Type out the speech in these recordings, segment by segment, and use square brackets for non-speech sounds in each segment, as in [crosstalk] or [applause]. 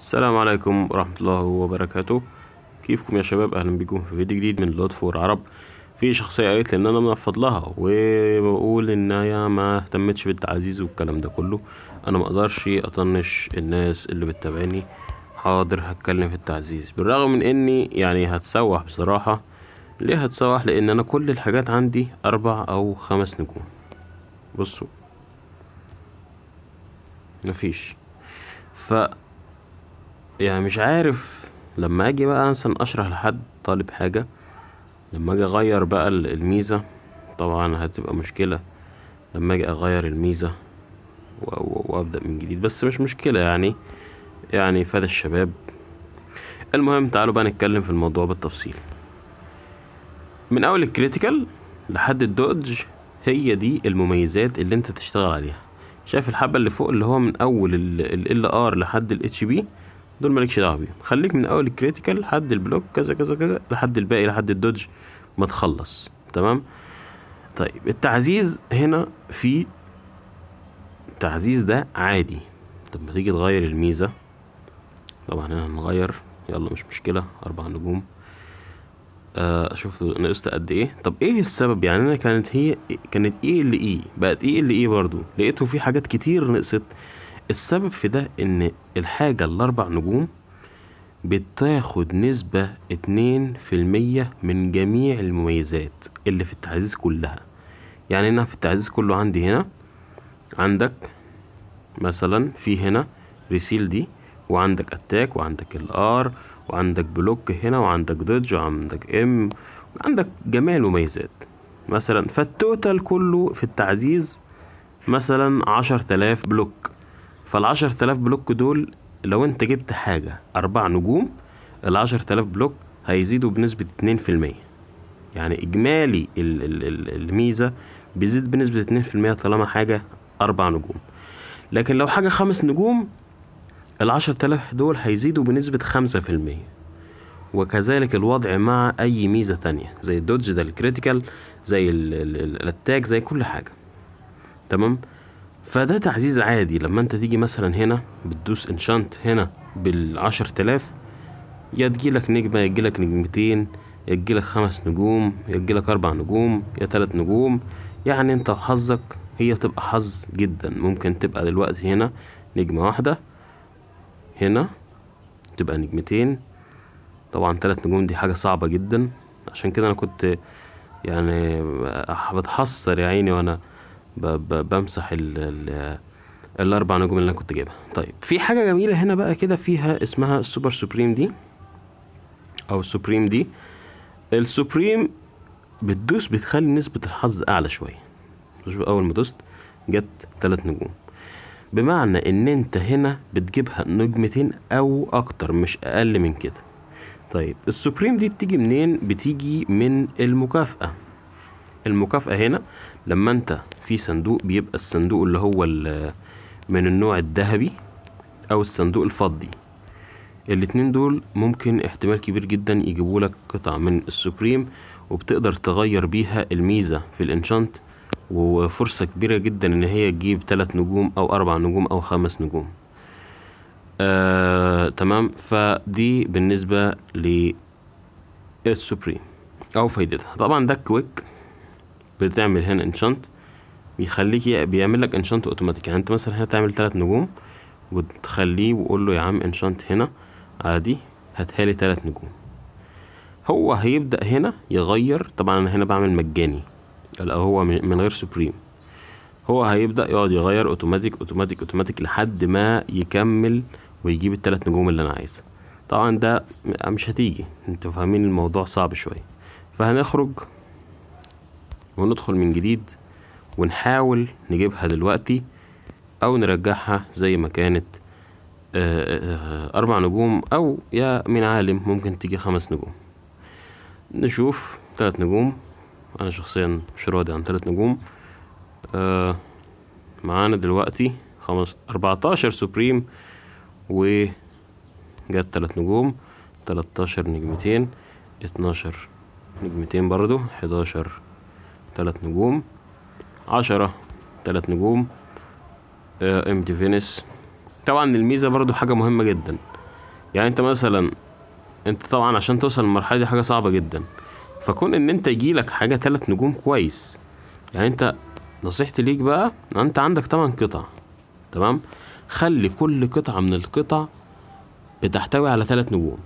السلام عليكم ورحمة الله وبركاته كيفكم يا شباب اهلا بيكم في فيديو جديد من لطف والعرب في شخصية قالت لي ان انا منفض لها وبقول ان هي ما اهتمتش بالتعزيز والكلام ده كله انا ما اقدرش اطنش الناس اللي بتتابعني حاضر هتكلم في التعزيز بالرغم من اني يعني هتسوح بصراحة ليه هتسوح لان انا كل الحاجات عندي اربع او خمس نجوم بصوا مفيش ف يعني مش عارف لما اجي بقى مثلا اشرح لحد طالب حاجة لما اجي اغير بقى الميزة طبعا هتبقى مشكلة لما اجي اغير الميزة وابدأ من جديد بس مش مشكلة يعني يعني فدى الشباب المهم تعالوا بقى نتكلم في الموضوع بالتفصيل من اول الكريتيكال لحد الدوج هي دي المميزات اللي انت تشتغل عليها شايف الحبه اللي فوق اللي هو من اول ال ار لحد الاتش بي دول مالكش دعوه بيهم خليك من اول الكريتيكال لحد البلوك كذا كذا كذا لحد الباقي لحد الدوج ما تخلص تمام طيب التعزيز هنا في التعزيز ده عادي طب ما تيجي تغير الميزه طبعا هنا هنغير يلا مش مشكله اربع نجوم اشوف آه، نقصت قد ايه طب ايه السبب يعني انا كانت هي كانت ايه اللي ايه بقت ايه اللي ايه برضو لقيته في حاجات كتير نقصت السبب في ده ان الحاجة الاربع نجوم بتاخد نسبة اتنين في المية من جميع المميزات اللي في التعزيز كلها يعني انا في التعزيز كله عندي هنا عندك مثلا في هنا ريسيل دي وعندك اتاك وعندك الار وعندك بلوك هنا وعندك ديدج وعندك ام وعندك جميع المميزات مثلا فالتوتال كله في التعزيز مثلا عشر تلاف بلوك فالعشر تلاف بلوك دول لو انت جبت حاجة أربع نجوم العشر تلاف بلوك هيزيدوا بنسبة اتنين في المية يعني إجمالي ال ال الميزة بيزيد بنسبة اتنين في المية طالما حاجة أربع نجوم لكن لو حاجة خمس نجوم العشر تلاف دول هيزيدوا بنسبة خمسة في المية وكذلك الوضع مع أي ميزة تانية زي الدودج ده الكريتيكال زي الاتاك زي كل حاجة تمام فده تعزيز عادي لما انت تيجي مثلا هنا بتدوس انشانت هنا بالعشر تلاف يا تجيلك نجمة يا تجيلك نجمتين يا تجيلك خمس نجوم يا تجيلك أربع نجوم يا تلات نجوم يعني انت حظك هي تبقى حظ جدا ممكن تبقى دلوقتي هنا نجمة واحدة هنا تبقى نجمتين طبعا تلات نجوم دي حاجة صعبة جدا عشان كده أنا كنت يعني بتحسر يا عيني وأنا بمسح ال الاربع نجوم اللي انا كنت جايبها طيب في حاجه جميله هنا بقى كده فيها اسمها السوبر سوبريم دي او السوبريم دي السوبريم بتدوس بتخلي نسبه الحظ اعلى شويه شوف اول ما دوست جت تلات نجوم بمعنى ان انت هنا بتجيبها نجمتين او اكتر مش اقل من كده طيب السوبريم دي بتيجي منين بتيجي من المكافاه المكافأة هنا لما انت في صندوق بيبقى الصندوق اللي هو من النوع الذهبي او الصندوق الفضي الاتنين دول ممكن احتمال كبير جدا يجيبوا لك قطع من السوبريم وبتقدر تغير بيها الميزة في الانشانت وفرصة كبيرة جدا ان هي تجيب تلات نجوم او اربع نجوم او خمس نجوم آه، تمام فدي بالنسبة للسوبريم او فايدتها طبعا ده الكويك بتعمل هنا انشنت بيخليك بيعمل لك انشنت اوتوماتيك يعني انت مثلا هنا تعمل تلات نجوم وتخليه وقول له يا عم انشنت هنا على دي هاتها لي تلات نجوم هو هيبدأ هنا يغير طبعا انا هنا بعمل مجاني لا هو من غير سوبريم هو هيبدأ يقعد يغير اوتوماتيك اوتوماتيك اوتوماتيك لحد ما يكمل ويجيب التلات نجوم اللي انا عايزها طبعا ده مش هتيجي انتوا فاهمين الموضوع صعب شوية فهنخرج وندخل من جديد ونحاول نجيبها دلوقتي او نرجعها زي ما كانت آه، آه، اربع نجوم او يا من عالم ممكن تيجي خمس نجوم نشوف ثلاث نجوم انا شخصيا مش راضي عن ثلاث نجوم آه، معانا دلوقتي خمس اربعتاشر سوبريم و جت ثلاث نجوم تلاتاشر نجمتين اتناشر نجمتين برضو حداشر تلات نجوم عشرة تلات نجوم آه امتي فينس طبعا الميزة برضو حاجة مهمة جدا يعني انت مثلا انت طبعا عشان توصل للمرحلة دي حاجة صعبة جدا فكون ان انت يجيلك حاجة تلات نجوم كويس يعني انت نصيحتي ليك بقى انت عندك تمن قطع تمام خلي كل قطعة من القطع بتحتوي على تلات نجوم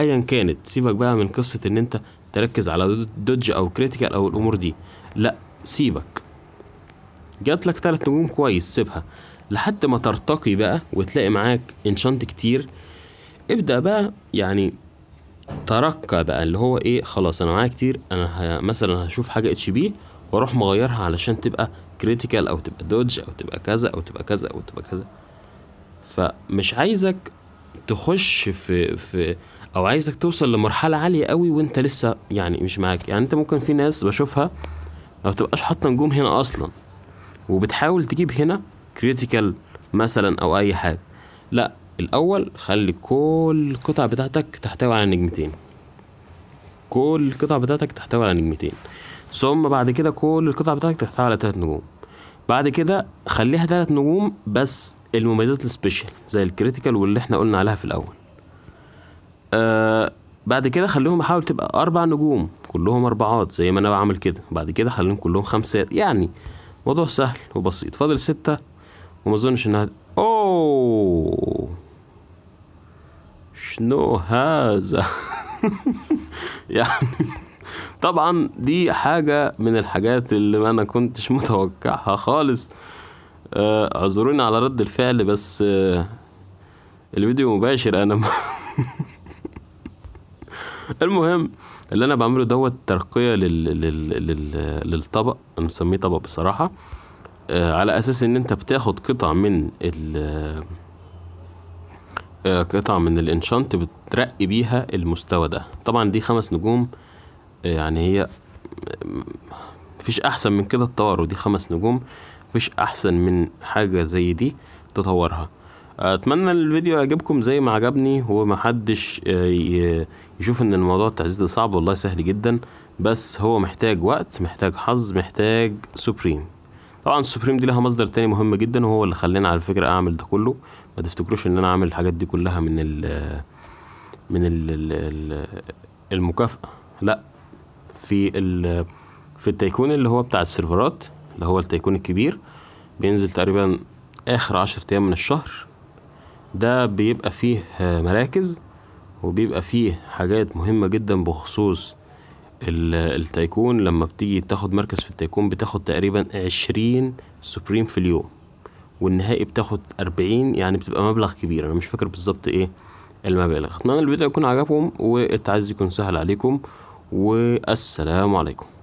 ايا كانت سيبك بقى من قصة ان انت تركز على دوج او كريتيكال او الامور دي لا سيبك جات لك تلات نجوم كويس سيبها لحد ما ترتقي بقى وتلاقي معاك انشانت كتير ابدأ بقى يعني ترقى بقى اللي هو ايه خلاص انا معايا كتير انا مثلا هشوف حاجه اتش بي واروح مغيرها علشان تبقى كريتيكال او تبقى دوج او تبقى كذا او تبقى كذا او تبقى كذا فمش عايزك تخش في في او عايزك توصل لمرحله عاليه قوي وانت لسه يعني مش معاك يعني انت ممكن في ناس بشوفها ما بتبقاش حاطه نجوم هنا اصلا وبتحاول تجيب هنا كريتيكال مثلا او اي حاجه لا الاول خلي كل القطع بتاعتك تحتوي على نجمتين كل القطع بتاعتك تحتوي على نجمتين ثم بعد كده كل القطع بتاعتك تحتوي على تلات نجوم بعد كده خليها تلات نجوم بس المميزات السبيشال زي الكريتيكال واللي احنا قلنا عليها في الاول آه، بعد كده خليهم حاول تبقى أربع نجوم كلهم أربعات زي ما أنا بعمل كده بعد كده خليهم كلهم خمسات يعني موضوع سهل وبسيط فاضل ستة وما أظنش إنها أوه شنو هذا [laughs] يعني طبعا دي حاجة من الحاجات اللي ما أنا كنتش متوقعها خالص آه، اعذروني على رد الفعل بس آه، الفيديو مباشر أنا [laughs] المهم اللي انا بعمله دوت ترقيه لل... لل... لل... للطبق نسميه طبق بصراحه آه على اساس ان انت بتاخد قطع من ال آه قطع من الانشانت بترقي بيها المستوى ده طبعا دي خمس نجوم آه، يعني هي مفيش احسن من كده تطور ودي خمس نجوم مفيش احسن من حاجه زي دي تطورها اتمنى الفيديو يعجبكم زي ما عجبني ومحدش آه، يشوف ان الموضوع التعزيز ده صعب والله سهل جدا بس هو محتاج وقت محتاج حظ محتاج سوبريم طبعا السوبريم دي لها مصدر تاني مهم جدا وهو اللي خلاني على فكره اعمل ده كله ما تفتكروش ان انا عامل الحاجات دي كلها من ال من ال ال المكافاه لا في الـ في التايكون اللي هو بتاع السيرفرات اللي هو التايكون الكبير بينزل تقريبا اخر عشرة ايام من الشهر ده بيبقى فيه مراكز وبيبقى فيه حاجات مهمة جدا بخصوص التايكون لما بتيجي تاخد مركز في التايكون بتاخد تقريبا عشرين سوبريم في اليوم والنهائي بتاخد أربعين يعني بتبقى مبلغ كبير أنا مش فاكر بالظبط إيه المبالغ أتمنى الفيديو يكون عجبكم والتعزي يكون سهل عليكم والسلام عليكم